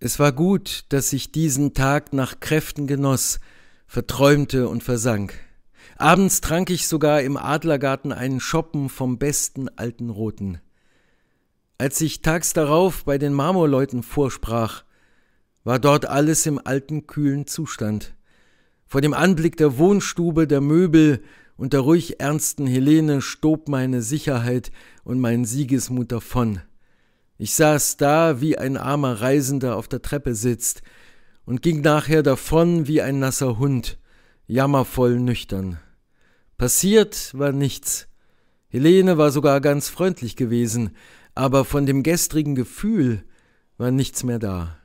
Es war gut, dass ich diesen Tag nach Kräften genoss, verträumte und versank. Abends trank ich sogar im Adlergarten einen Schoppen vom besten alten Roten. Als ich tags darauf bei den Marmorleuten vorsprach, war dort alles im alten kühlen Zustand. Vor dem Anblick der Wohnstube, der Möbel und der ruhig ernsten Helene stob meine Sicherheit und mein Siegesmut davon. Ich saß da, wie ein armer Reisender auf der Treppe sitzt, und ging nachher davon wie ein nasser Hund, jammervoll nüchtern. Passiert war nichts. Helene war sogar ganz freundlich gewesen, aber von dem gestrigen Gefühl war nichts mehr da.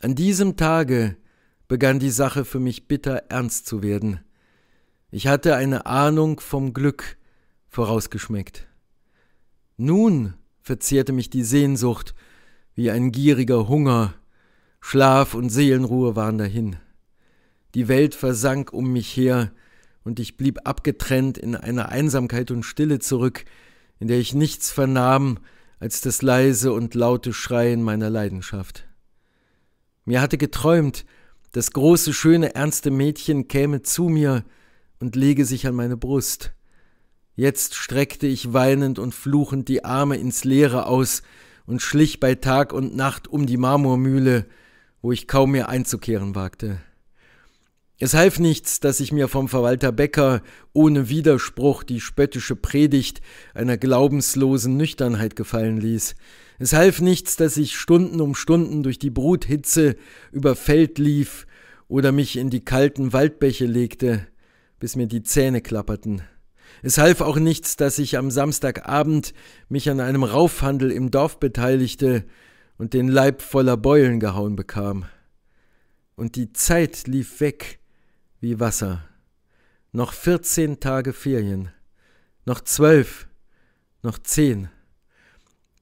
An diesem Tage begann die Sache für mich bitter ernst zu werden. Ich hatte eine Ahnung vom Glück vorausgeschmeckt. Nun verzehrte mich die Sehnsucht wie ein gieriger Hunger. Schlaf und Seelenruhe waren dahin. Die Welt versank um mich her, und ich blieb abgetrennt in einer Einsamkeit und Stille zurück, in der ich nichts vernahm als das leise und laute Schreien meiner Leidenschaft. Mir hatte geträumt, das große, schöne, ernste Mädchen käme zu mir und lege sich an meine Brust. Jetzt streckte ich weinend und fluchend die Arme ins Leere aus und schlich bei Tag und Nacht um die Marmormühle, wo ich kaum mehr einzukehren wagte. Es half nichts, dass ich mir vom Verwalter Becker ohne Widerspruch die spöttische Predigt einer glaubenslosen Nüchternheit gefallen ließ. Es half nichts, dass ich Stunden um Stunden durch die Bruthitze über Feld lief oder mich in die kalten Waldbäche legte, bis mir die Zähne klapperten. Es half auch nichts, dass ich am Samstagabend mich an einem Raufhandel im Dorf beteiligte und den Leib voller Beulen gehauen bekam. Und die Zeit lief weg wie Wasser. Noch vierzehn Tage Ferien, noch zwölf, noch zehn.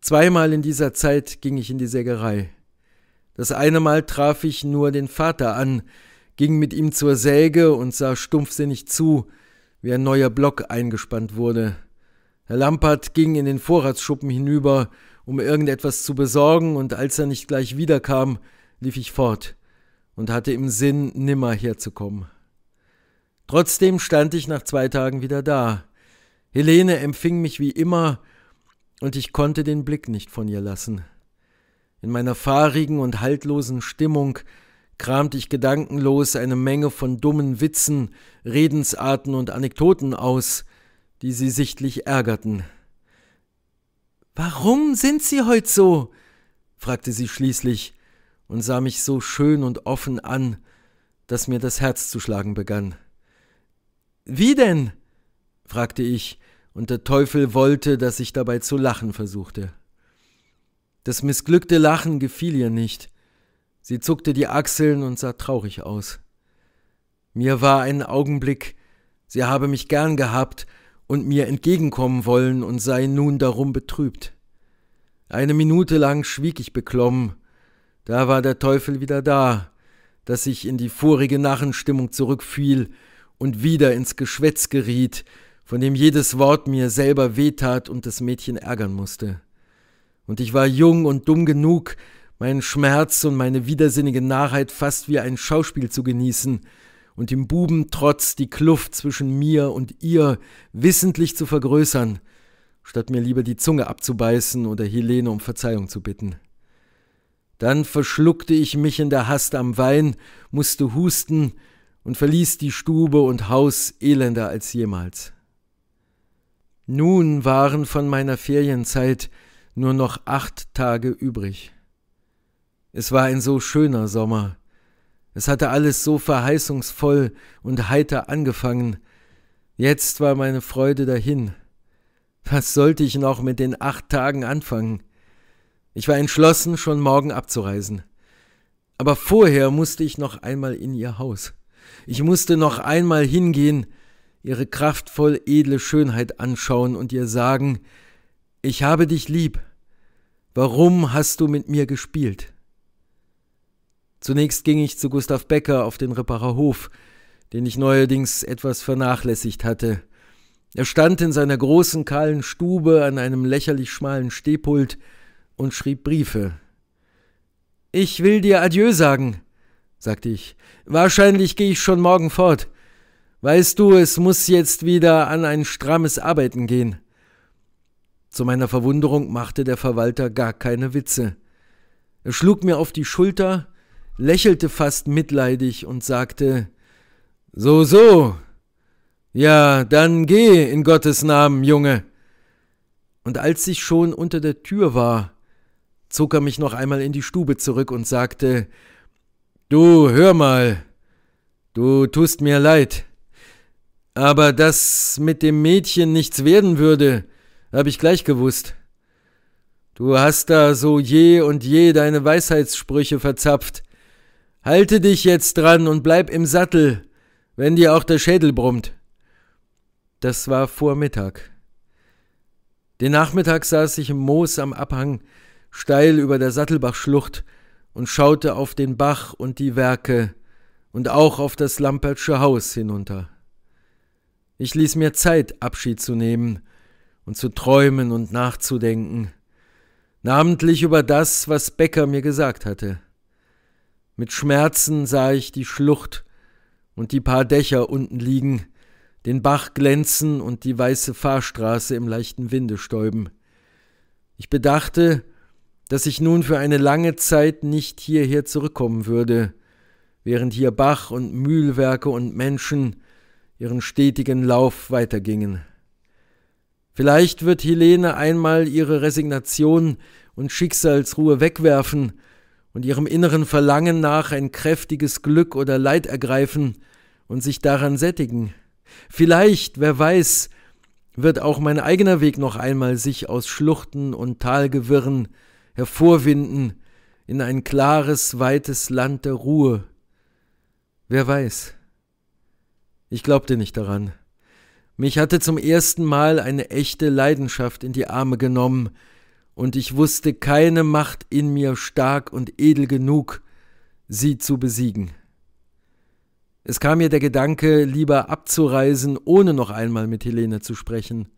Zweimal in dieser Zeit ging ich in die Sägerei. Das eine Mal traf ich nur den Vater an, ging mit ihm zur Säge und sah stumpfsinnig zu, wie ein neuer Block eingespannt wurde. Herr Lampert ging in den Vorratsschuppen hinüber, um irgendetwas zu besorgen, und als er nicht gleich wiederkam, lief ich fort und hatte im Sinn, nimmer herzukommen. Trotzdem stand ich nach zwei Tagen wieder da. Helene empfing mich wie immer, und ich konnte den Blick nicht von ihr lassen. In meiner fahrigen und haltlosen Stimmung kramte ich gedankenlos eine Menge von dummen Witzen, Redensarten und Anekdoten aus, die sie sichtlich ärgerten. Warum sind Sie heut so? fragte sie schließlich und sah mich so schön und offen an, dass mir das Herz zu schlagen begann. Wie denn? fragte ich, und der Teufel wollte, dass ich dabei zu lachen versuchte. Das missglückte Lachen gefiel ihr nicht, Sie zuckte die Achseln und sah traurig aus. Mir war ein Augenblick, sie habe mich gern gehabt und mir entgegenkommen wollen und sei nun darum betrübt. Eine Minute lang schwieg ich beklommen. Da war der Teufel wieder da, dass ich in die vorige Narrenstimmung zurückfiel und wieder ins Geschwätz geriet, von dem jedes Wort mir selber wehtat und das Mädchen ärgern musste. Und ich war jung und dumm genug, meinen Schmerz und meine widersinnige Narrheit fast wie ein Schauspiel zu genießen und dem Buben trotz die Kluft zwischen mir und ihr wissentlich zu vergrößern, statt mir lieber die Zunge abzubeißen oder Helene um Verzeihung zu bitten. Dann verschluckte ich mich in der Hast am Wein, musste husten und verließ die Stube und Haus elender als jemals. Nun waren von meiner Ferienzeit nur noch acht Tage übrig. Es war ein so schöner Sommer. Es hatte alles so verheißungsvoll und heiter angefangen. Jetzt war meine Freude dahin. Was sollte ich noch mit den acht Tagen anfangen? Ich war entschlossen, schon morgen abzureisen. Aber vorher musste ich noch einmal in ihr Haus. Ich musste noch einmal hingehen, ihre kraftvoll edle Schönheit anschauen und ihr sagen, ich habe dich lieb. Warum hast du mit mir gespielt? Zunächst ging ich zu Gustav Becker auf den Rippacher Hof, den ich neuerdings etwas vernachlässigt hatte. Er stand in seiner großen kahlen Stube an einem lächerlich schmalen Stehpult und schrieb Briefe. Ich will dir Adieu sagen, sagte ich. Wahrscheinlich gehe ich schon morgen fort. Weißt du, es muss jetzt wieder an ein strammes Arbeiten gehen. Zu meiner Verwunderung machte der Verwalter gar keine Witze. Er schlug mir auf die Schulter, lächelte fast mitleidig und sagte So, so. Ja, dann geh in Gottes Namen, Junge. Und als ich schon unter der Tür war, zog er mich noch einmal in die Stube zurück und sagte Du, hör mal, du tust mir leid. Aber dass mit dem Mädchen nichts werden würde, habe ich gleich gewusst. Du hast da so je und je deine Weisheitssprüche verzapft, Halte dich jetzt dran und bleib im Sattel, wenn dir auch der Schädel brummt. Das war vor Mittag. Den Nachmittag saß ich im Moos am Abhang, steil über der Sattelbachschlucht, und schaute auf den Bach und die Werke und auch auf das Lampertsche Haus hinunter. Ich ließ mir Zeit, Abschied zu nehmen und zu träumen und nachzudenken, namentlich über das, was Becker mir gesagt hatte. Mit Schmerzen sah ich die Schlucht und die paar Dächer unten liegen, den Bach glänzen und die weiße Fahrstraße im leichten Winde stäuben. Ich bedachte, dass ich nun für eine lange Zeit nicht hierher zurückkommen würde, während hier Bach und Mühlwerke und Menschen ihren stetigen Lauf weitergingen. Vielleicht wird Helene einmal ihre Resignation und Schicksalsruhe wegwerfen und ihrem inneren Verlangen nach ein kräftiges Glück oder Leid ergreifen und sich daran sättigen. Vielleicht, wer weiß, wird auch mein eigener Weg noch einmal sich aus Schluchten und Talgewirren hervorwinden in ein klares, weites Land der Ruhe. Wer weiß. Ich glaubte nicht daran. Mich hatte zum ersten Mal eine echte Leidenschaft in die Arme genommen, und ich wusste keine Macht in mir stark und edel genug, sie zu besiegen. Es kam mir der Gedanke, lieber abzureisen, ohne noch einmal mit Helene zu sprechen.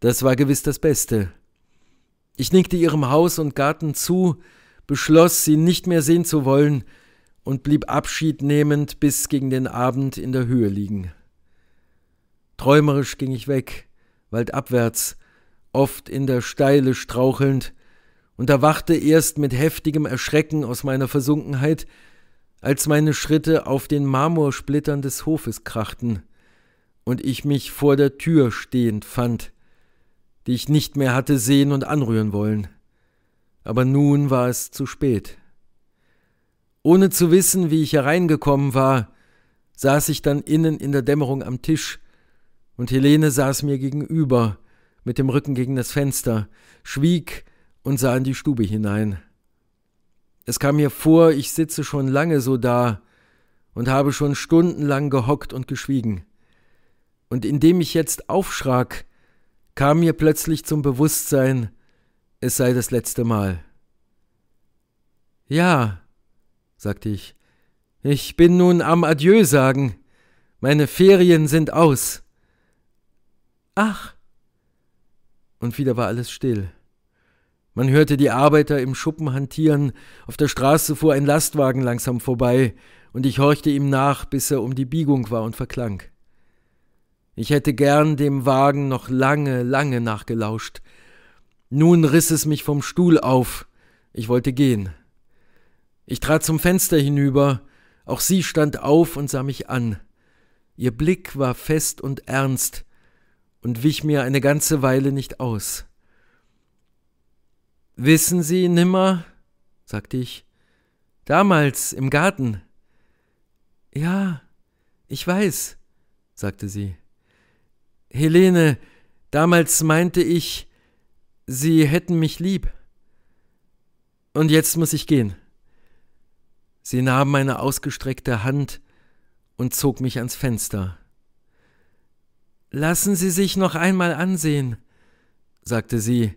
Das war gewiss das Beste. Ich nickte ihrem Haus und Garten zu, beschloss, sie nicht mehr sehen zu wollen und blieb abschiednehmend bis gegen den Abend in der Höhe liegen. Träumerisch ging ich weg, waldabwärts, oft in der Steile strauchelnd, und erwachte erst mit heftigem Erschrecken aus meiner Versunkenheit, als meine Schritte auf den Marmorsplittern des Hofes krachten und ich mich vor der Tür stehend fand, die ich nicht mehr hatte sehen und anrühren wollen. Aber nun war es zu spät. Ohne zu wissen, wie ich hereingekommen war, saß ich dann innen in der Dämmerung am Tisch, und Helene saß mir gegenüber, mit dem Rücken gegen das Fenster, schwieg und sah in die Stube hinein. Es kam mir vor, ich sitze schon lange so da und habe schon stundenlang gehockt und geschwiegen. Und indem ich jetzt aufschrak, kam mir plötzlich zum Bewusstsein, es sei das letzte Mal. Ja, sagte ich, ich bin nun am Adieu sagen. Meine Ferien sind aus. Ach, und wieder war alles still. Man hörte die Arbeiter im Schuppen hantieren, auf der Straße fuhr ein Lastwagen langsam vorbei, und ich horchte ihm nach, bis er um die Biegung war und verklang. Ich hätte gern dem Wagen noch lange, lange nachgelauscht. Nun riss es mich vom Stuhl auf, ich wollte gehen. Ich trat zum Fenster hinüber, auch sie stand auf und sah mich an. Ihr Blick war fest und ernst, und wich mir eine ganze Weile nicht aus. Wissen Sie nimmer, sagte ich, damals im Garten. Ja, ich weiß, sagte sie. Helene, damals meinte ich, Sie hätten mich lieb. Und jetzt muss ich gehen. Sie nahm meine ausgestreckte Hand und zog mich ans Fenster. Lassen Sie sich noch einmal ansehen, sagte sie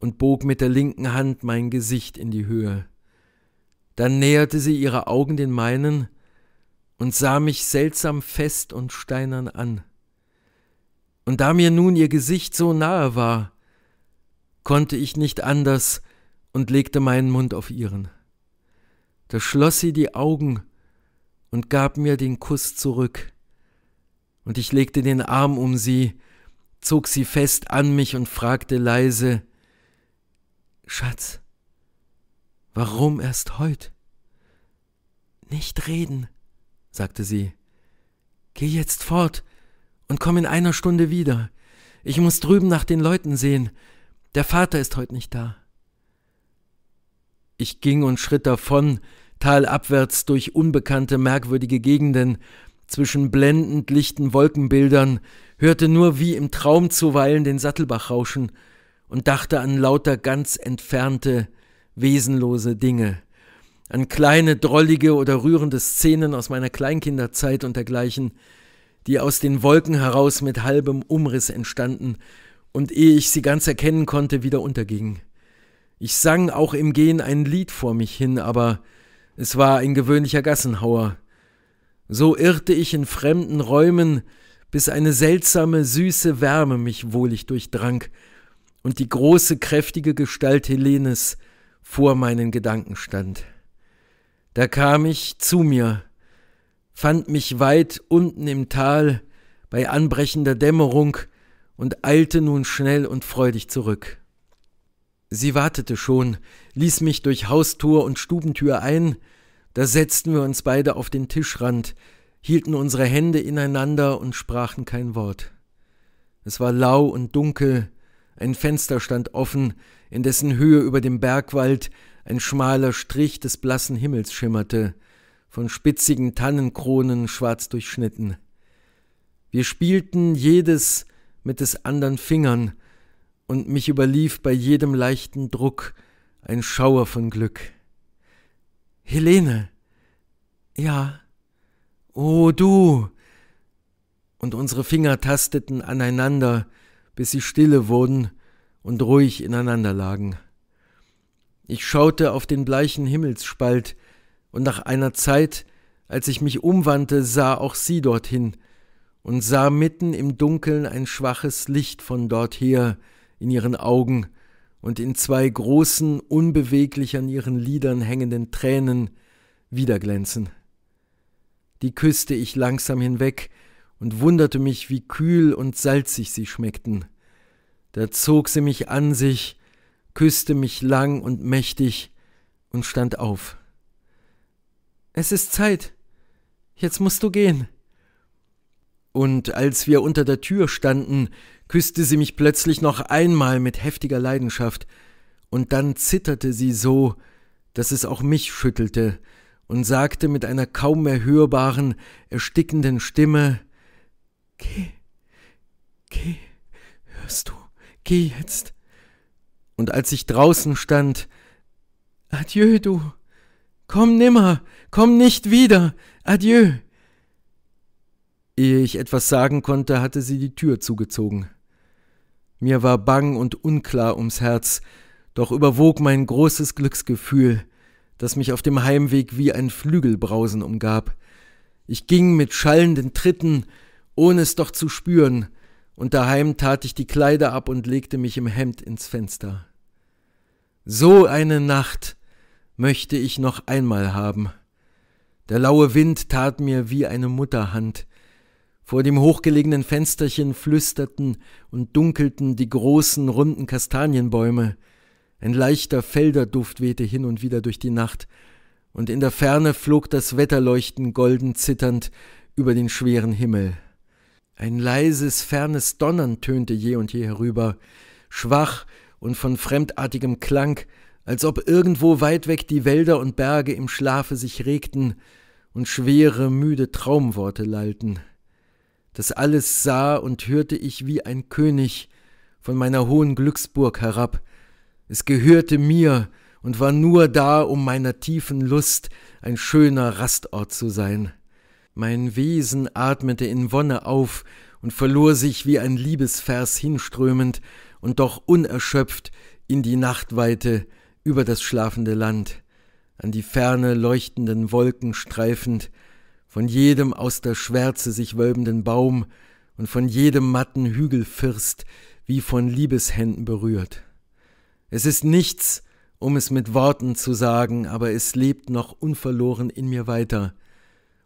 und bog mit der linken Hand mein Gesicht in die Höhe. Dann näherte sie ihre Augen den meinen und sah mich seltsam fest und steinern an. Und da mir nun ihr Gesicht so nahe war, konnte ich nicht anders und legte meinen Mund auf ihren. Da schloss sie die Augen und gab mir den Kuss zurück und ich legte den Arm um sie, zog sie fest an mich und fragte leise Schatz, warum erst heut? Nicht reden, sagte sie. Geh jetzt fort und komm in einer Stunde wieder. Ich muss drüben nach den Leuten sehen. Der Vater ist heut nicht da. Ich ging und schritt davon, talabwärts durch unbekannte, merkwürdige Gegenden, zwischen blendend lichten Wolkenbildern, hörte nur wie im Traum zuweilen den Sattelbach rauschen und dachte an lauter ganz entfernte, wesenlose Dinge, an kleine, drollige oder rührende Szenen aus meiner Kleinkinderzeit und dergleichen, die aus den Wolken heraus mit halbem Umriss entstanden und ehe ich sie ganz erkennen konnte, wieder untergingen. Ich sang auch im Gehen ein Lied vor mich hin, aber es war ein gewöhnlicher Gassenhauer, so irrte ich in fremden Räumen, bis eine seltsame, süße Wärme mich wohlig durchdrang und die große, kräftige Gestalt Helenes vor meinen Gedanken stand. Da kam ich zu mir, fand mich weit unten im Tal bei anbrechender Dämmerung und eilte nun schnell und freudig zurück. Sie wartete schon, ließ mich durch Haustor und Stubentür ein, da setzten wir uns beide auf den Tischrand, hielten unsere Hände ineinander und sprachen kein Wort. Es war lau und dunkel, ein Fenster stand offen, in dessen Höhe über dem Bergwald ein schmaler Strich des blassen Himmels schimmerte, von spitzigen Tannenkronen schwarz durchschnitten. Wir spielten jedes mit des andern Fingern, und mich überlief bei jedem leichten Druck ein Schauer von Glück. Helene. Ja. Oh du. Und unsere Finger tasteten aneinander, bis sie stille wurden und ruhig ineinander lagen. Ich schaute auf den bleichen Himmelsspalt, und nach einer Zeit, als ich mich umwandte, sah auch sie dorthin und sah mitten im Dunkeln ein schwaches Licht von dorther in ihren Augen, und in zwei großen, unbeweglich an ihren Lidern hängenden Tränen wiederglänzen. Die küsste ich langsam hinweg und wunderte mich, wie kühl und salzig sie schmeckten. Da zog sie mich an sich, küsste mich lang und mächtig und stand auf. Es ist Zeit. Jetzt musst du gehen und als wir unter der Tür standen, küsste sie mich plötzlich noch einmal mit heftiger Leidenschaft, und dann zitterte sie so, dass es auch mich schüttelte, und sagte mit einer kaum mehr hörbaren, erstickenden Stimme Geh, geh, hörst du, geh jetzt. Und als ich draußen stand, Adieu, du, komm nimmer, komm nicht wieder, adieu. Ehe ich etwas sagen konnte, hatte sie die Tür zugezogen. Mir war bang und unklar ums Herz, doch überwog mein großes Glücksgefühl, das mich auf dem Heimweg wie ein Flügelbrausen umgab. Ich ging mit schallenden Tritten, ohne es doch zu spüren, und daheim tat ich die Kleider ab und legte mich im Hemd ins Fenster. So eine Nacht möchte ich noch einmal haben. Der laue Wind tat mir wie eine Mutterhand, vor dem hochgelegenen Fensterchen flüsterten und dunkelten die großen, runden Kastanienbäume. Ein leichter Felderduft wehte hin und wieder durch die Nacht, und in der Ferne flog das Wetterleuchten golden zitternd über den schweren Himmel. Ein leises, fernes Donnern tönte je und je herüber, schwach und von fremdartigem Klang, als ob irgendwo weit weg die Wälder und Berge im Schlafe sich regten und schwere, müde Traumworte lallten. Das alles sah und hörte ich wie ein König von meiner hohen Glücksburg herab. Es gehörte mir und war nur da, um meiner tiefen Lust ein schöner Rastort zu sein. Mein Wesen atmete in Wonne auf und verlor sich wie ein Liebesvers hinströmend und doch unerschöpft in die Nachtweite über das schlafende Land, an die ferne leuchtenden Wolken streifend, von jedem aus der Schwärze sich wölbenden Baum und von jedem matten Hügelfirst wie von Liebeshänden berührt. Es ist nichts, um es mit Worten zu sagen, aber es lebt noch unverloren in mir weiter.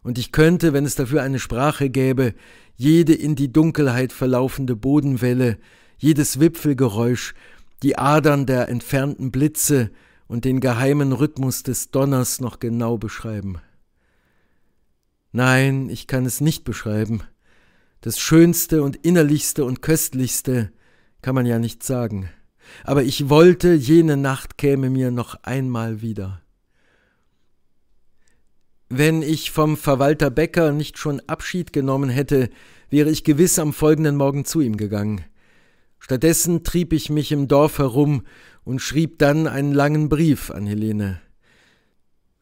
Und ich könnte, wenn es dafür eine Sprache gäbe, jede in die Dunkelheit verlaufende Bodenwelle, jedes Wipfelgeräusch, die Adern der entfernten Blitze und den geheimen Rhythmus des Donners noch genau beschreiben. Nein, ich kann es nicht beschreiben. Das Schönste und Innerlichste und Köstlichste kann man ja nicht sagen. Aber ich wollte, jene Nacht käme mir noch einmal wieder. Wenn ich vom Verwalter Becker nicht schon Abschied genommen hätte, wäre ich gewiss am folgenden Morgen zu ihm gegangen. Stattdessen trieb ich mich im Dorf herum und schrieb dann einen langen Brief an Helene.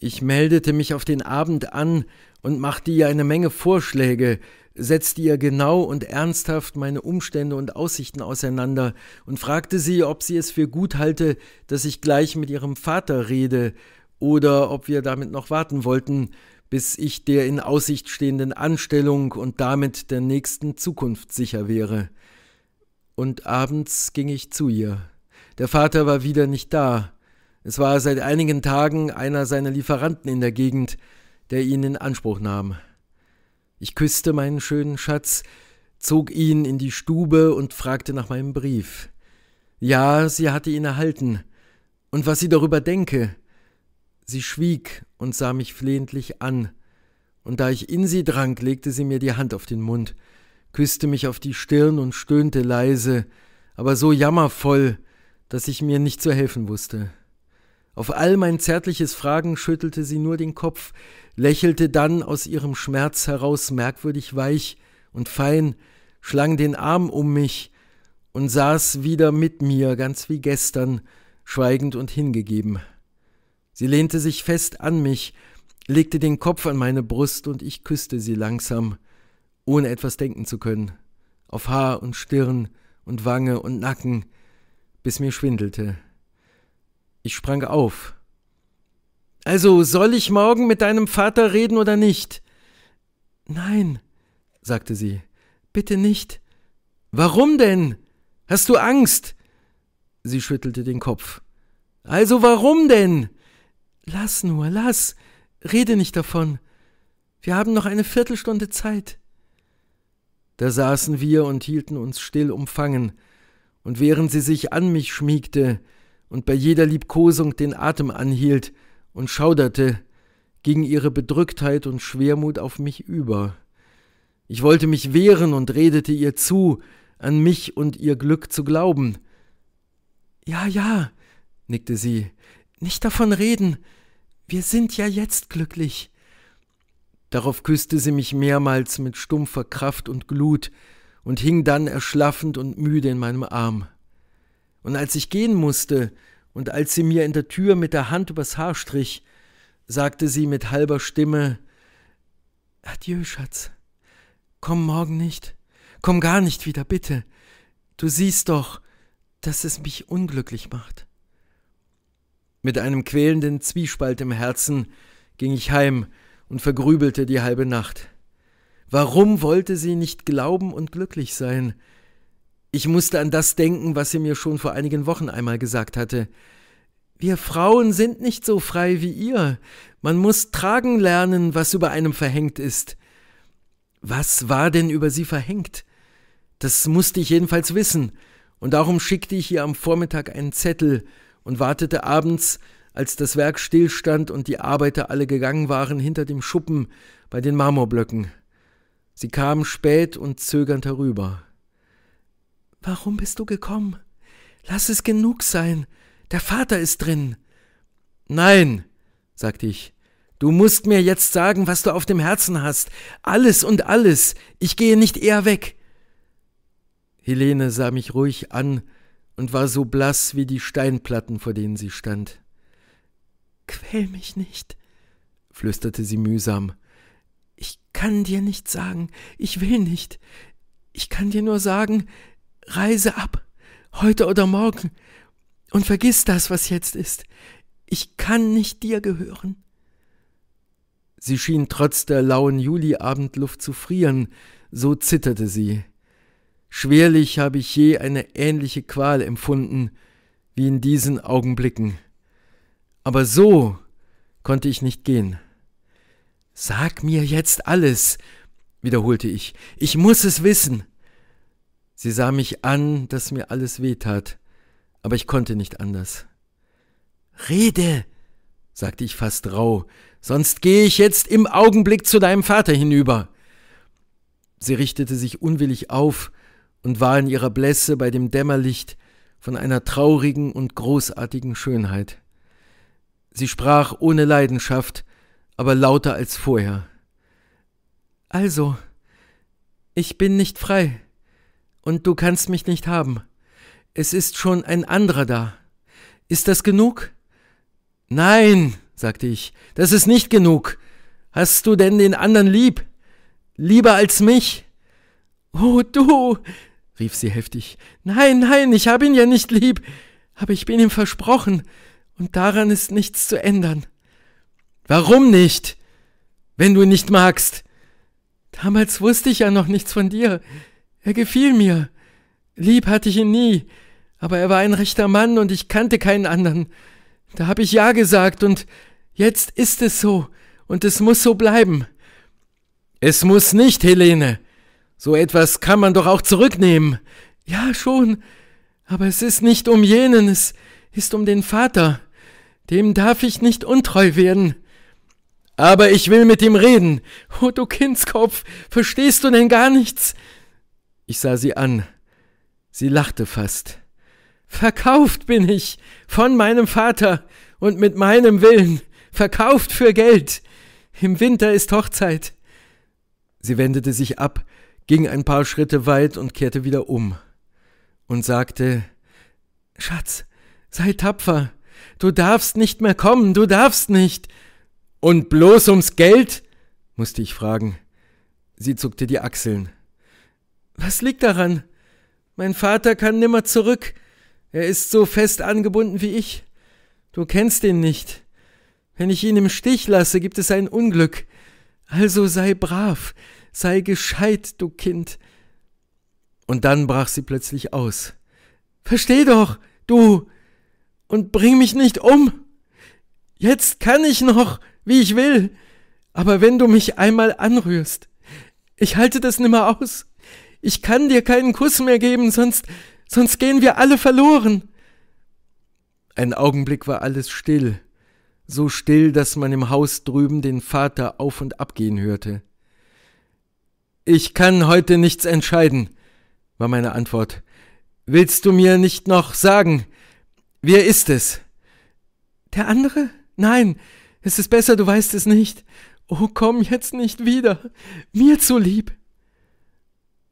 Ich meldete mich auf den Abend an und machte ihr eine Menge Vorschläge, setzte ihr genau und ernsthaft meine Umstände und Aussichten auseinander und fragte sie, ob sie es für gut halte, dass ich gleich mit ihrem Vater rede oder ob wir damit noch warten wollten, bis ich der in Aussicht stehenden Anstellung und damit der nächsten Zukunft sicher wäre. Und abends ging ich zu ihr. Der Vater war wieder nicht da. Es war seit einigen Tagen einer seiner Lieferanten in der Gegend, der ihn in Anspruch nahm. Ich küsste meinen schönen Schatz, zog ihn in die Stube und fragte nach meinem Brief. Ja, sie hatte ihn erhalten. Und was sie darüber denke. Sie schwieg und sah mich flehentlich an. Und da ich in sie drang, legte sie mir die Hand auf den Mund, küsste mich auf die Stirn und stöhnte leise, aber so jammervoll, dass ich mir nicht zu helfen wusste. Auf all mein zärtliches Fragen schüttelte sie nur den Kopf, lächelte dann aus ihrem Schmerz heraus merkwürdig weich und fein, schlang den Arm um mich und saß wieder mit mir, ganz wie gestern, schweigend und hingegeben. Sie lehnte sich fest an mich, legte den Kopf an meine Brust und ich küsste sie langsam, ohne etwas denken zu können, auf Haar und Stirn und Wange und Nacken, bis mir schwindelte. Ich sprang auf. Also soll ich morgen mit deinem Vater reden oder nicht? Nein, sagte sie, bitte nicht. Warum denn? Hast du Angst? Sie schüttelte den Kopf. Also warum denn? Lass nur, lass, rede nicht davon. Wir haben noch eine Viertelstunde Zeit. Da saßen wir und hielten uns still umfangen, und während sie sich an mich schmiegte, und bei jeder Liebkosung den Atem anhielt und schauderte, ging ihre Bedrücktheit und Schwermut auf mich über. Ich wollte mich wehren und redete ihr zu, an mich und ihr Glück zu glauben. Ja, ja, nickte sie, nicht davon reden. Wir sind ja jetzt glücklich. Darauf küßte sie mich mehrmals mit stumpfer Kraft und Glut und hing dann erschlaffend und müde in meinem Arm. Und als ich gehen musste und als sie mir in der Tür mit der Hand übers Haar strich, sagte sie mit halber Stimme Adieu, Schatz. Komm morgen nicht. Komm gar nicht wieder, bitte. Du siehst doch, dass es mich unglücklich macht. Mit einem quälenden Zwiespalt im Herzen ging ich heim und vergrübelte die halbe Nacht. Warum wollte sie nicht glauben und glücklich sein? Ich musste an das denken, was sie mir schon vor einigen Wochen einmal gesagt hatte. Wir Frauen sind nicht so frei wie ihr. Man muss tragen lernen, was über einem verhängt ist. Was war denn über sie verhängt? Das musste ich jedenfalls wissen, und darum schickte ich ihr am Vormittag einen Zettel und wartete abends, als das Werk stillstand und die Arbeiter alle gegangen waren, hinter dem Schuppen bei den Marmorblöcken. Sie kamen spät und zögernd herüber. Warum bist du gekommen? Lass es genug sein. Der Vater ist drin. Nein, sagte ich. Du musst mir jetzt sagen, was du auf dem Herzen hast. Alles und alles. Ich gehe nicht eher weg. Helene sah mich ruhig an und war so blass wie die Steinplatten, vor denen sie stand. Quäl mich nicht, flüsterte sie mühsam. Ich kann dir nicht sagen, ich will nicht. Ich kann dir nur sagen, Reise ab, heute oder morgen, und vergiss das, was jetzt ist. Ich kann nicht dir gehören. Sie schien trotz der lauen Juliabendluft zu frieren, so zitterte sie. Schwerlich habe ich je eine ähnliche Qual empfunden wie in diesen Augenblicken. Aber so konnte ich nicht gehen. Sag mir jetzt alles, wiederholte ich, ich muss es wissen. Sie sah mich an, dass mir alles wehtat, aber ich konnte nicht anders. Rede, sagte ich fast rau, sonst gehe ich jetzt im Augenblick zu deinem Vater hinüber. Sie richtete sich unwillig auf und war in ihrer Blässe bei dem Dämmerlicht von einer traurigen und großartigen Schönheit. Sie sprach ohne Leidenschaft, aber lauter als vorher. Also, ich bin nicht frei und du kannst mich nicht haben. Es ist schon ein anderer da. Ist das genug? Nein, sagte ich, das ist nicht genug. Hast du denn den anderen lieb? Lieber als mich? Oh, du, rief sie heftig. Nein, nein, ich habe ihn ja nicht lieb, aber ich bin ihm versprochen, und daran ist nichts zu ändern. Warum nicht? Wenn du ihn nicht magst. Damals wusste ich ja noch nichts von dir. Er gefiel mir. Lieb hatte ich ihn nie, aber er war ein rechter Mann und ich kannte keinen anderen. Da hab ich Ja gesagt und jetzt ist es so und es muss so bleiben. Es muss nicht, Helene. So etwas kann man doch auch zurücknehmen. Ja, schon. Aber es ist nicht um jenen, es ist um den Vater. Dem darf ich nicht untreu werden. Aber ich will mit ihm reden. Oh, du Kindskopf, verstehst du denn gar nichts? Ich sah sie an. Sie lachte fast. Verkauft bin ich von meinem Vater und mit meinem Willen, verkauft für Geld. Im Winter ist Hochzeit. Sie wendete sich ab, ging ein paar Schritte weit und kehrte wieder um und sagte Schatz, sei tapfer, du darfst nicht mehr kommen, du darfst nicht. Und bloß ums Geld? musste ich fragen. Sie zuckte die Achseln. Was liegt daran? Mein Vater kann nimmer zurück. Er ist so fest angebunden wie ich. Du kennst ihn nicht. Wenn ich ihn im Stich lasse, gibt es ein Unglück. Also sei brav, sei gescheit, du Kind. Und dann brach sie plötzlich aus. Versteh doch, du. Und bring mich nicht um. Jetzt kann ich noch, wie ich will. Aber wenn du mich einmal anrührst, ich halte das nimmer aus ich kann dir keinen Kuss mehr geben, sonst, sonst gehen wir alle verloren. Ein Augenblick war alles still, so still, dass man im Haus drüben den Vater auf und ab gehen hörte. Ich kann heute nichts entscheiden, war meine Antwort. Willst du mir nicht noch sagen, wer ist es? Der andere? Nein, es ist besser, du weißt es nicht. Oh, komm jetzt nicht wieder. Mir zu lieb.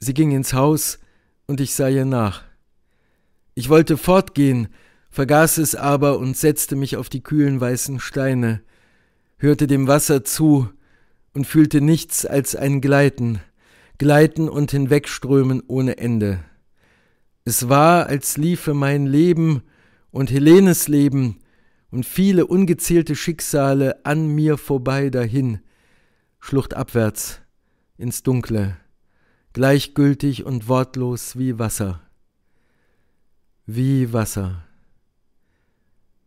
Sie ging ins Haus, und ich sah ihr nach. Ich wollte fortgehen, vergaß es aber und setzte mich auf die kühlen weißen Steine, hörte dem Wasser zu und fühlte nichts als ein Gleiten, Gleiten und hinwegströmen ohne Ende. Es war, als liefe mein Leben und Helenes Leben und viele ungezählte Schicksale an mir vorbei dahin, schluchtabwärts, ins Dunkle gleichgültig und wortlos wie Wasser. Wie Wasser.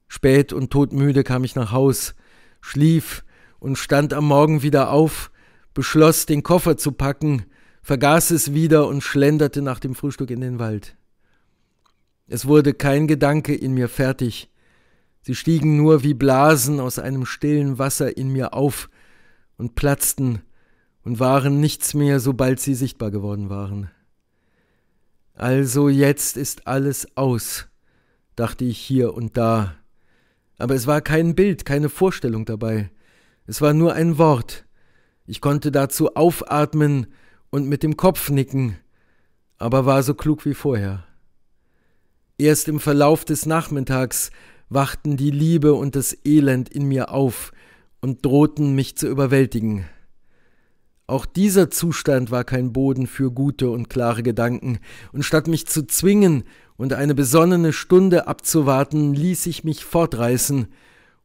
Spät und todmüde kam ich nach Haus, schlief und stand am Morgen wieder auf, beschloss, den Koffer zu packen, vergaß es wieder und schlenderte nach dem Frühstück in den Wald. Es wurde kein Gedanke in mir fertig. Sie stiegen nur wie Blasen aus einem stillen Wasser in mir auf und platzten und waren nichts mehr, sobald sie sichtbar geworden waren. Also jetzt ist alles aus, dachte ich hier und da. Aber es war kein Bild, keine Vorstellung dabei. Es war nur ein Wort. Ich konnte dazu aufatmen und mit dem Kopf nicken, aber war so klug wie vorher. Erst im Verlauf des Nachmittags wachten die Liebe und das Elend in mir auf und drohten mich zu überwältigen. Auch dieser Zustand war kein Boden für gute und klare Gedanken, und statt mich zu zwingen und eine besonnene Stunde abzuwarten, ließ ich mich fortreißen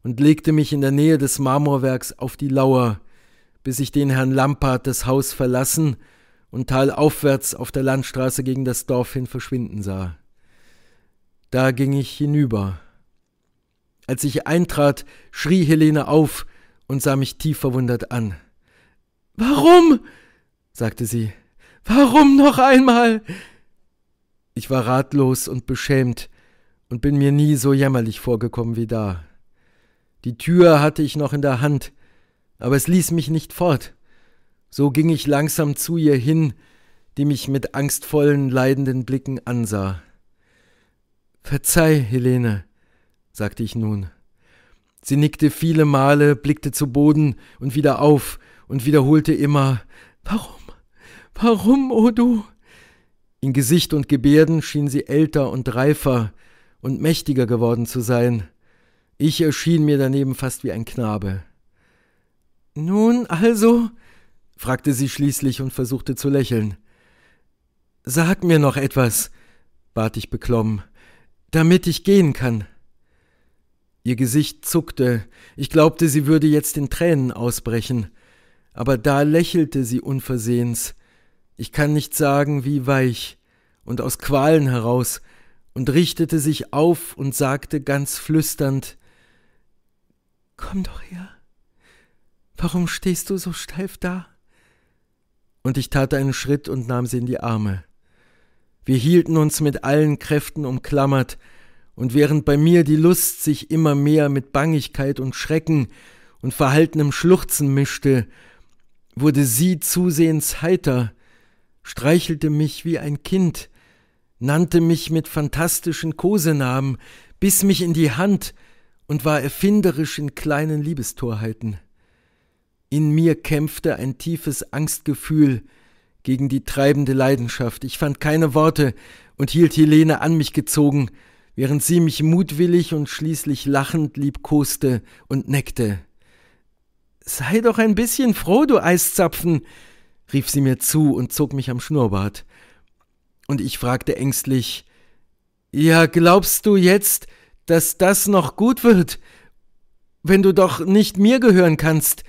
und legte mich in der Nähe des Marmorwerks auf die Lauer, bis ich den Herrn Lampard das Haus verlassen und talaufwärts auf der Landstraße gegen das Dorf hin verschwinden sah. Da ging ich hinüber. Als ich eintrat, schrie Helene auf und sah mich tief verwundert an. Warum? sagte sie. Warum noch einmal? Ich war ratlos und beschämt und bin mir nie so jämmerlich vorgekommen wie da. Die Tür hatte ich noch in der Hand, aber es ließ mich nicht fort. So ging ich langsam zu ihr hin, die mich mit angstvollen, leidenden Blicken ansah. Verzeih, Helene, sagte ich nun. Sie nickte viele Male, blickte zu Boden und wieder auf und wiederholte immer Warum? Warum, o oh du? In Gesicht und Gebärden schien sie älter und reifer und mächtiger geworden zu sein. Ich erschien mir daneben fast wie ein Knabe. Nun also? fragte sie schließlich und versuchte zu lächeln. Sag mir noch etwas, bat ich beklommen, damit ich gehen kann. Ihr Gesicht zuckte, ich glaubte, sie würde jetzt in Tränen ausbrechen aber da lächelte sie unversehens. Ich kann nicht sagen, wie weich und aus Qualen heraus und richtete sich auf und sagte ganz flüsternd: Komm doch her. Warum stehst du so steif da? Und ich tat einen Schritt und nahm sie in die Arme. Wir hielten uns mit allen Kräften umklammert, und während bei mir die Lust sich immer mehr mit Bangigkeit und Schrecken und verhaltenem Schluchzen mischte, wurde sie zusehends heiter, streichelte mich wie ein Kind, nannte mich mit fantastischen Kosenamen, biss mich in die Hand und war erfinderisch in kleinen Liebestorheiten. In mir kämpfte ein tiefes Angstgefühl gegen die treibende Leidenschaft. Ich fand keine Worte und hielt Helene an mich gezogen, während sie mich mutwillig und schließlich lachend liebkoste und neckte. Sei doch ein bisschen froh, du Eiszapfen, rief sie mir zu und zog mich am Schnurrbart. Und ich fragte ängstlich Ja, glaubst du jetzt, dass das noch gut wird, wenn du doch nicht mir gehören kannst?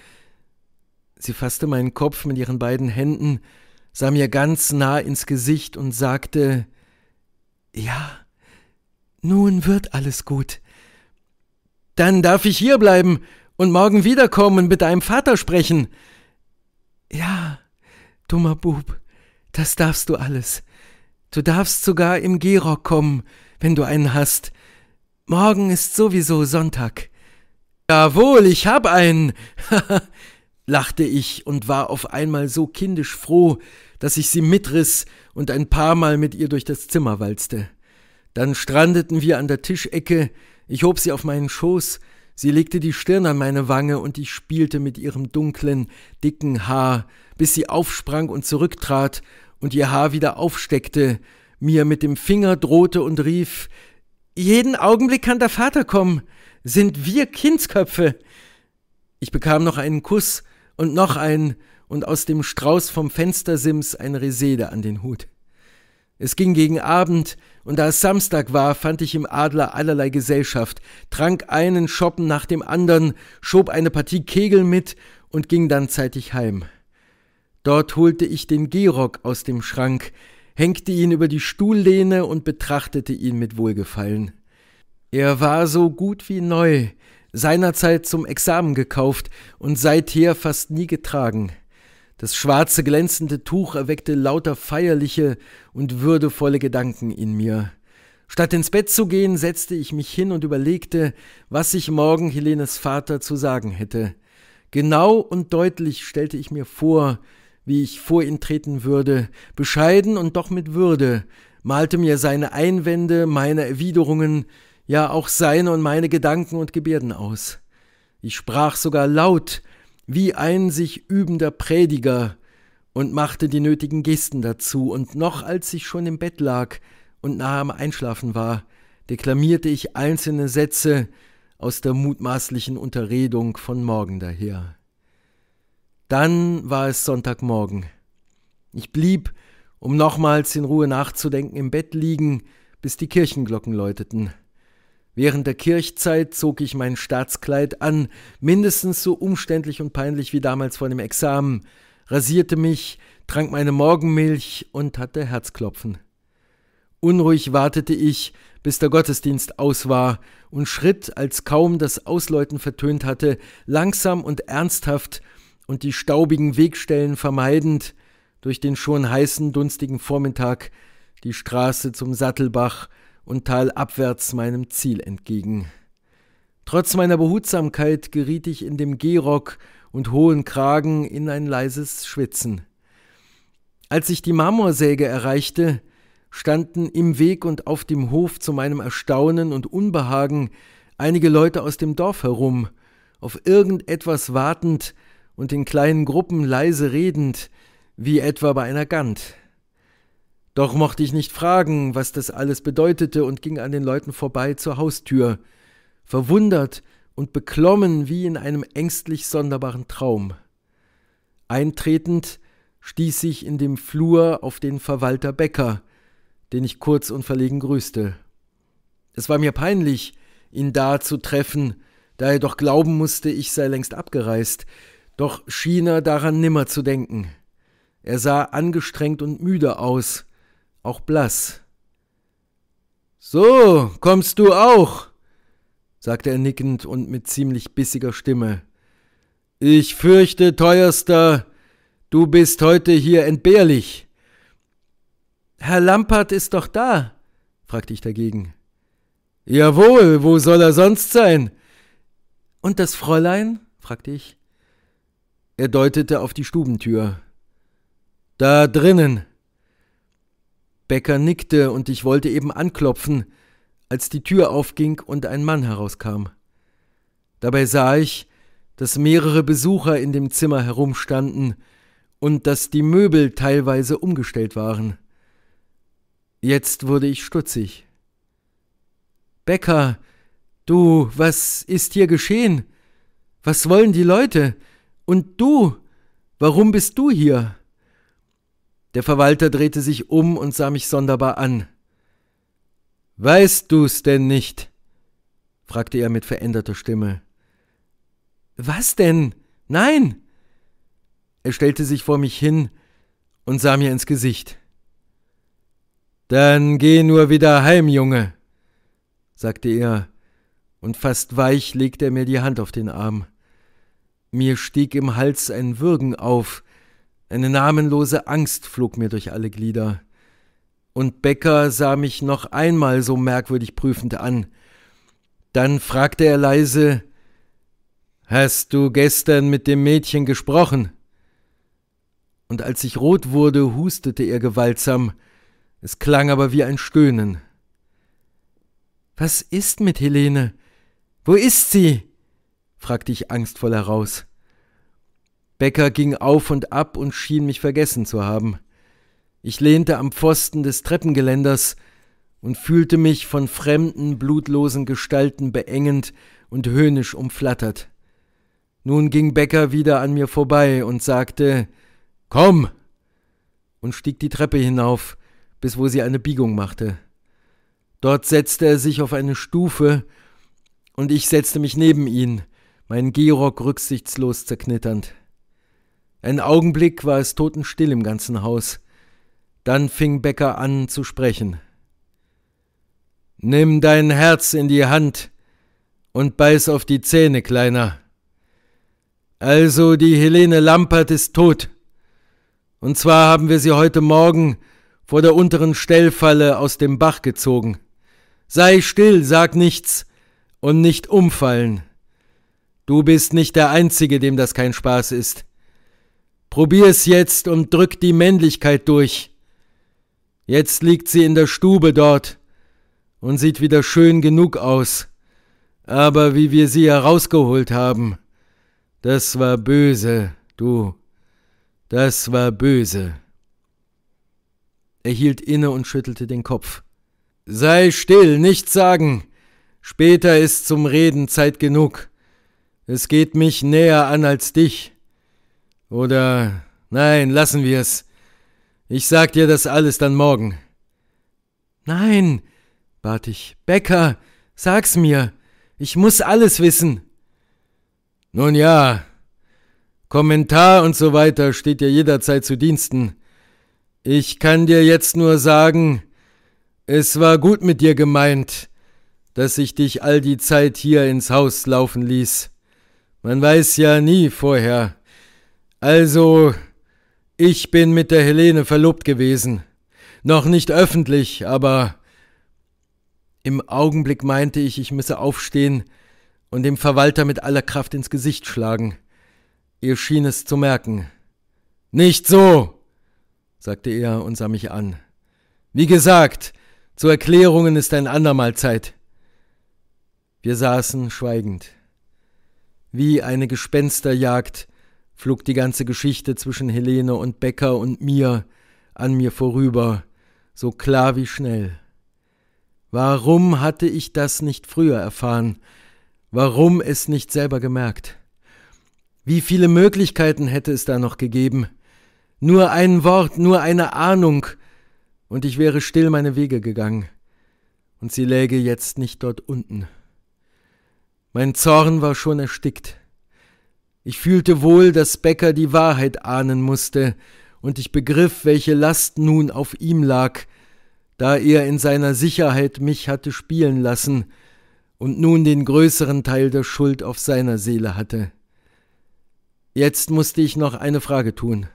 Sie fasste meinen Kopf mit ihren beiden Händen, sah mir ganz nah ins Gesicht und sagte Ja, nun wird alles gut. Dann darf ich hierbleiben und morgen wiederkommen und mit deinem Vater sprechen. Ja, dummer Bub, das darfst du alles. Du darfst sogar im Gehrock kommen, wenn du einen hast. Morgen ist sowieso Sonntag. Jawohl, ich hab einen. lachte ich und war auf einmal so kindisch froh, dass ich sie mitriss und ein paar Mal mit ihr durch das Zimmer walzte. Dann strandeten wir an der Tischecke, ich hob sie auf meinen Schoß, Sie legte die Stirn an meine Wange und ich spielte mit ihrem dunklen, dicken Haar, bis sie aufsprang und zurücktrat und ihr Haar wieder aufsteckte, mir mit dem Finger drohte und rief Jeden Augenblick kann der Vater kommen. Sind wir Kindsköpfe. Ich bekam noch einen Kuss und noch einen und aus dem Strauß vom Fenstersims eine Resede an den Hut. Es ging gegen Abend, und da es Samstag war, fand ich im Adler allerlei Gesellschaft, trank einen Schoppen nach dem anderen, schob eine Partie Kegel mit und ging dann zeitig heim. Dort holte ich den Gehrock aus dem Schrank, hängte ihn über die Stuhllehne und betrachtete ihn mit Wohlgefallen. Er war so gut wie neu, seinerzeit zum Examen gekauft und seither fast nie getragen. Das schwarze glänzende Tuch erweckte lauter feierliche und würdevolle Gedanken in mir. Statt ins Bett zu gehen, setzte ich mich hin und überlegte, was ich morgen Helenes Vater zu sagen hätte. Genau und deutlich stellte ich mir vor, wie ich vor ihn treten würde, bescheiden und doch mit Würde, malte mir seine Einwände, meine Erwiderungen, ja auch seine und meine Gedanken und Gebärden aus. Ich sprach sogar laut, wie ein sich übender Prediger und machte die nötigen Gesten dazu, und noch als ich schon im Bett lag und nahe am Einschlafen war, deklamierte ich einzelne Sätze aus der mutmaßlichen Unterredung von morgen daher. Dann war es Sonntagmorgen. Ich blieb, um nochmals in Ruhe nachzudenken, im Bett liegen, bis die Kirchenglocken läuteten. Während der Kirchzeit zog ich mein Staatskleid an, mindestens so umständlich und peinlich wie damals vor dem Examen, rasierte mich, trank meine Morgenmilch und hatte Herzklopfen. Unruhig wartete ich, bis der Gottesdienst aus war, und schritt, als kaum das Ausläuten vertönt hatte, langsam und ernsthaft und die staubigen Wegstellen vermeidend, durch den schon heißen, dunstigen Vormittag, die Straße zum Sattelbach und talabwärts meinem Ziel entgegen. Trotz meiner Behutsamkeit geriet ich in dem Gehrock und hohen Kragen in ein leises Schwitzen. Als ich die Marmorsäge erreichte, standen im Weg und auf dem Hof zu meinem Erstaunen und Unbehagen einige Leute aus dem Dorf herum, auf irgendetwas wartend und in kleinen Gruppen leise redend, wie etwa bei einer Gant. Doch mochte ich nicht fragen, was das alles bedeutete, und ging an den Leuten vorbei zur Haustür, verwundert und beklommen wie in einem ängstlich sonderbaren Traum. Eintretend stieß ich in dem Flur auf den Verwalter Bäcker, den ich kurz und verlegen grüßte. Es war mir peinlich, ihn da zu treffen, da er doch glauben musste, ich sei längst abgereist, doch schien er daran nimmer zu denken. Er sah angestrengt und müde aus, auch blass. So, kommst du auch, sagte er nickend und mit ziemlich bissiger Stimme. Ich fürchte, teuerster, du bist heute hier entbehrlich. Herr Lampert ist doch da, fragte ich dagegen. Jawohl, wo soll er sonst sein? Und das Fräulein? fragte ich. Er deutete auf die Stubentür. Da drinnen. Bäcker nickte und ich wollte eben anklopfen, als die Tür aufging und ein Mann herauskam. Dabei sah ich, dass mehrere Besucher in dem Zimmer herumstanden und dass die Möbel teilweise umgestellt waren. Jetzt wurde ich stutzig. Bäcker, du, was ist hier geschehen? Was wollen die Leute? Und du, warum bist du hier? Der Verwalter drehte sich um und sah mich sonderbar an. Weißt du's denn nicht? fragte er mit veränderter Stimme. Was denn? Nein! Er stellte sich vor mich hin und sah mir ins Gesicht. Dann geh nur wieder heim, Junge, sagte er, und fast weich legte er mir die Hand auf den Arm. Mir stieg im Hals ein Würgen auf, eine namenlose Angst flog mir durch alle Glieder. Und Becker sah mich noch einmal so merkwürdig prüfend an. Dann fragte er leise Hast du gestern mit dem Mädchen gesprochen? Und als ich rot wurde, hustete er gewaltsam, es klang aber wie ein Stöhnen. Was ist mit Helene? Wo ist sie? fragte ich angstvoll heraus. Bäcker ging auf und ab und schien mich vergessen zu haben. Ich lehnte am Pfosten des Treppengeländers und fühlte mich von fremden, blutlosen Gestalten beengend und höhnisch umflattert. Nun ging Bäcker wieder an mir vorbei und sagte Komm. und stieg die Treppe hinauf, bis wo sie eine Biegung machte. Dort setzte er sich auf eine Stufe, und ich setzte mich neben ihn, meinen Gehrock rücksichtslos zerknitternd. Ein Augenblick war es totenstill im ganzen Haus. Dann fing Becker an zu sprechen. Nimm dein Herz in die Hand und beiß auf die Zähne, Kleiner. Also, die Helene Lampert ist tot. Und zwar haben wir sie heute Morgen vor der unteren Stellfalle aus dem Bach gezogen. Sei still, sag nichts und nicht umfallen. Du bist nicht der Einzige, dem das kein Spaß ist. Probier's jetzt und drück die Männlichkeit durch. Jetzt liegt sie in der Stube dort und sieht wieder schön genug aus. Aber wie wir sie herausgeholt haben, das war böse, du, das war böse. Er hielt inne und schüttelte den Kopf. Sei still, nichts sagen. Später ist zum Reden Zeit genug. Es geht mich näher an als dich. Oder nein, lassen wir es. Ich sag dir das alles dann morgen. Nein, bat ich. Bäcker, sag's mir. Ich muss alles wissen. Nun ja, Kommentar und so weiter steht dir jederzeit zu Diensten. Ich kann dir jetzt nur sagen, es war gut mit dir gemeint, dass ich dich all die Zeit hier ins Haus laufen ließ. Man weiß ja nie vorher, also, ich bin mit der Helene verlobt gewesen. Noch nicht öffentlich, aber im Augenblick meinte ich, ich müsse aufstehen und dem Verwalter mit aller Kraft ins Gesicht schlagen. Ihr schien es zu merken. Nicht so, sagte er und sah mich an. Wie gesagt, zu Erklärungen ist ein andermal Zeit. Wir saßen schweigend. Wie eine Gespensterjagd flog die ganze Geschichte zwischen Helene und Becker und mir an mir vorüber, so klar wie schnell. Warum hatte ich das nicht früher erfahren? Warum es nicht selber gemerkt? Wie viele Möglichkeiten hätte es da noch gegeben? Nur ein Wort, nur eine Ahnung, und ich wäre still meine Wege gegangen, und sie läge jetzt nicht dort unten. Mein Zorn war schon erstickt. Ich fühlte wohl, dass Becker die Wahrheit ahnen musste, und ich begriff, welche Last nun auf ihm lag, da er in seiner Sicherheit mich hatte spielen lassen und nun den größeren Teil der Schuld auf seiner Seele hatte. Jetzt musste ich noch eine Frage tun.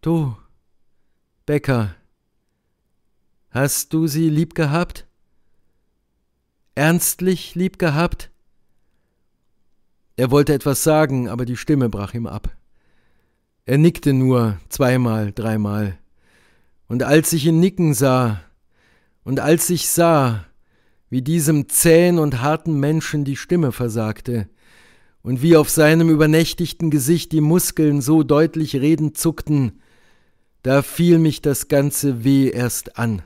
Du, Becker, hast du sie lieb gehabt? Ernstlich lieb gehabt? Er wollte etwas sagen, aber die Stimme brach ihm ab. Er nickte nur zweimal, dreimal. Und als ich ihn nicken sah, und als ich sah, wie diesem zähen und harten Menschen die Stimme versagte, und wie auf seinem übernächtigten Gesicht die Muskeln so deutlich redend zuckten, da fiel mich das ganze Weh erst an.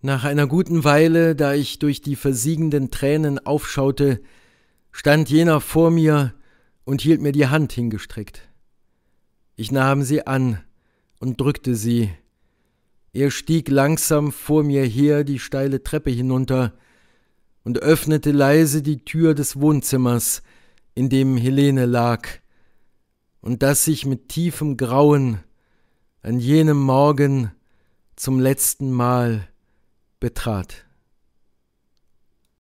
Nach einer guten Weile, da ich durch die versiegenden Tränen aufschaute, stand jener vor mir und hielt mir die Hand hingestreckt. Ich nahm sie an und drückte sie. Er stieg langsam vor mir her die steile Treppe hinunter und öffnete leise die Tür des Wohnzimmers, in dem Helene lag, und das ich mit tiefem Grauen an jenem Morgen zum letzten Mal betrat.